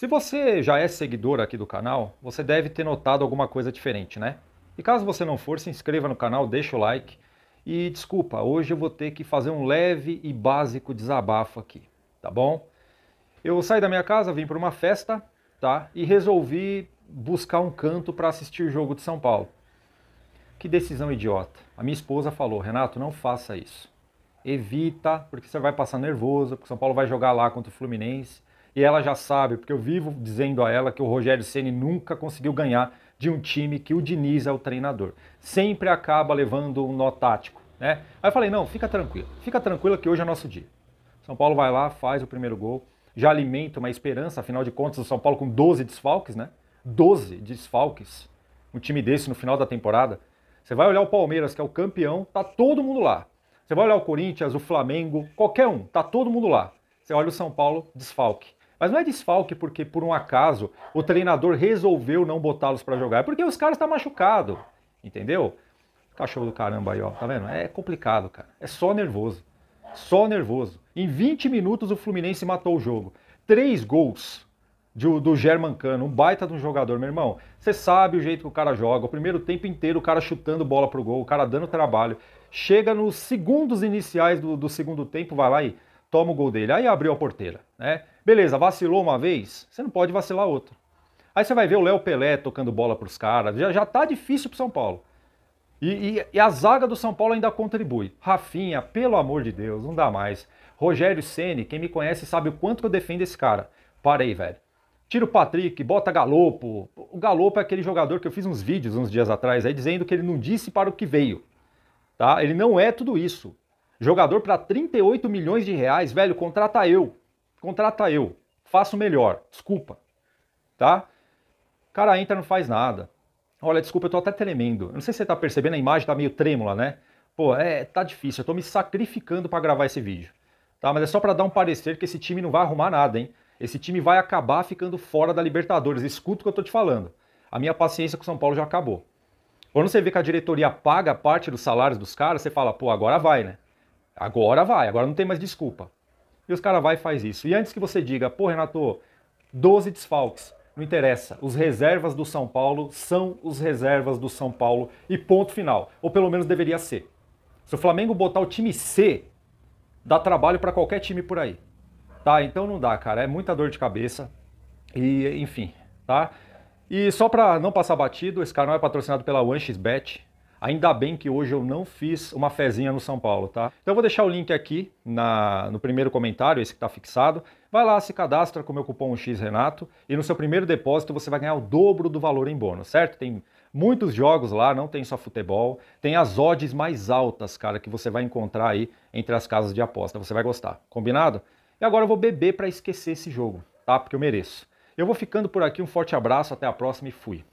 Se você já é seguidor aqui do canal, você deve ter notado alguma coisa diferente, né? E caso você não for, se inscreva no canal, deixa o like. E desculpa, hoje eu vou ter que fazer um leve e básico desabafo aqui, tá bom? Eu saí da minha casa, vim para uma festa, tá? E resolvi buscar um canto para assistir o jogo de São Paulo. Que decisão idiota. A minha esposa falou: "Renato, não faça isso. Evita, porque você vai passar nervoso, porque São Paulo vai jogar lá contra o Fluminense e ela já sabe, porque eu vivo dizendo a ela que o Rogério Ceni nunca conseguiu ganhar de um time que o Diniz é o treinador. Sempre acaba levando um nó tático, né? Aí eu falei: "Não, fica tranquilo. Fica tranquila que hoje é nosso dia". São Paulo vai lá, faz o primeiro gol, já alimenta uma esperança, afinal de contas, o São Paulo com 12 desfalques, né? 12 desfalques. Um time desse no final da temporada, você vai olhar o Palmeiras, que é o campeão, tá todo mundo lá. Você vai olhar o Corinthians, o Flamengo, qualquer um, tá todo mundo lá. Você olha o São Paulo, desfalque. Mas não é desfalque porque, por um acaso, o treinador resolveu não botá-los para jogar. É porque os caras estão tá machucados, entendeu? Cachorro do caramba aí, ó. Tá vendo? É complicado, cara. É só nervoso. Só nervoso. Em 20 minutos o Fluminense matou o jogo. Três gols do German Cano, um baita de um jogador, meu irmão. Você sabe o jeito que o cara joga. O primeiro tempo inteiro o cara chutando bola pro gol, o cara dando trabalho. Chega nos segundos iniciais do, do segundo tempo, vai lá e toma o gol dele. Aí abriu a porteira, né? Beleza, vacilou uma vez, você não pode vacilar outra. Aí você vai ver o Léo Pelé tocando bola para os caras, já, já tá difícil pro São Paulo. E, e, e, a zaga do São Paulo ainda contribui. Rafinha, pelo amor de Deus, não dá mais. Rogério Ceni, quem me conhece sabe o quanto que eu defendo esse cara. Para aí, velho. Tira o Patrick, bota Galopo. O Galopo é aquele jogador que eu fiz uns vídeos uns dias atrás aí dizendo que ele não disse para o que veio. Tá? Ele não é tudo isso. Jogador para 38 milhões de reais, velho, contrata eu. Contrata eu. Faço melhor. Desculpa. Tá? O cara entra não faz nada. Olha, desculpa, eu tô até tremendo. Eu não sei se você tá percebendo, a imagem tá meio trêmula, né? Pô, é, tá difícil. Eu tô me sacrificando para gravar esse vídeo. Tá? Mas é só para dar um parecer que esse time não vai arrumar nada, hein? Esse time vai acabar ficando fora da Libertadores. Escuta o que eu tô te falando. A minha paciência com o São Paulo já acabou. Quando você vê que a diretoria paga parte dos salários dos caras, você fala, pô, agora vai, né? Agora vai, agora não tem mais desculpa. E os caras vai e faz isso. E antes que você diga, pô, Renato, 12 desfalques. Não interessa. Os reservas do São Paulo são os reservas do São Paulo e ponto final. Ou pelo menos deveria ser. Se o Flamengo botar o time C, dá trabalho para qualquer time por aí. Tá? Então não dá, cara. É muita dor de cabeça. E enfim, tá? E só para não passar batido, esse canal é patrocinado pela OneXBet. Ainda bem que hoje eu não fiz uma fezinha no São Paulo, tá? Então eu vou deixar o link aqui na, no primeiro comentário, esse que está fixado. Vai lá, se cadastra com o meu cupom XRenato e no seu primeiro depósito você vai ganhar o dobro do valor em bônus, certo? Tem muitos jogos lá, não tem só futebol. Tem as odds mais altas, cara, que você vai encontrar aí entre as casas de aposta. Você vai gostar, combinado? E agora eu vou beber para esquecer esse jogo, tá? Porque eu mereço. Eu vou ficando por aqui, um forte abraço, até a próxima e fui.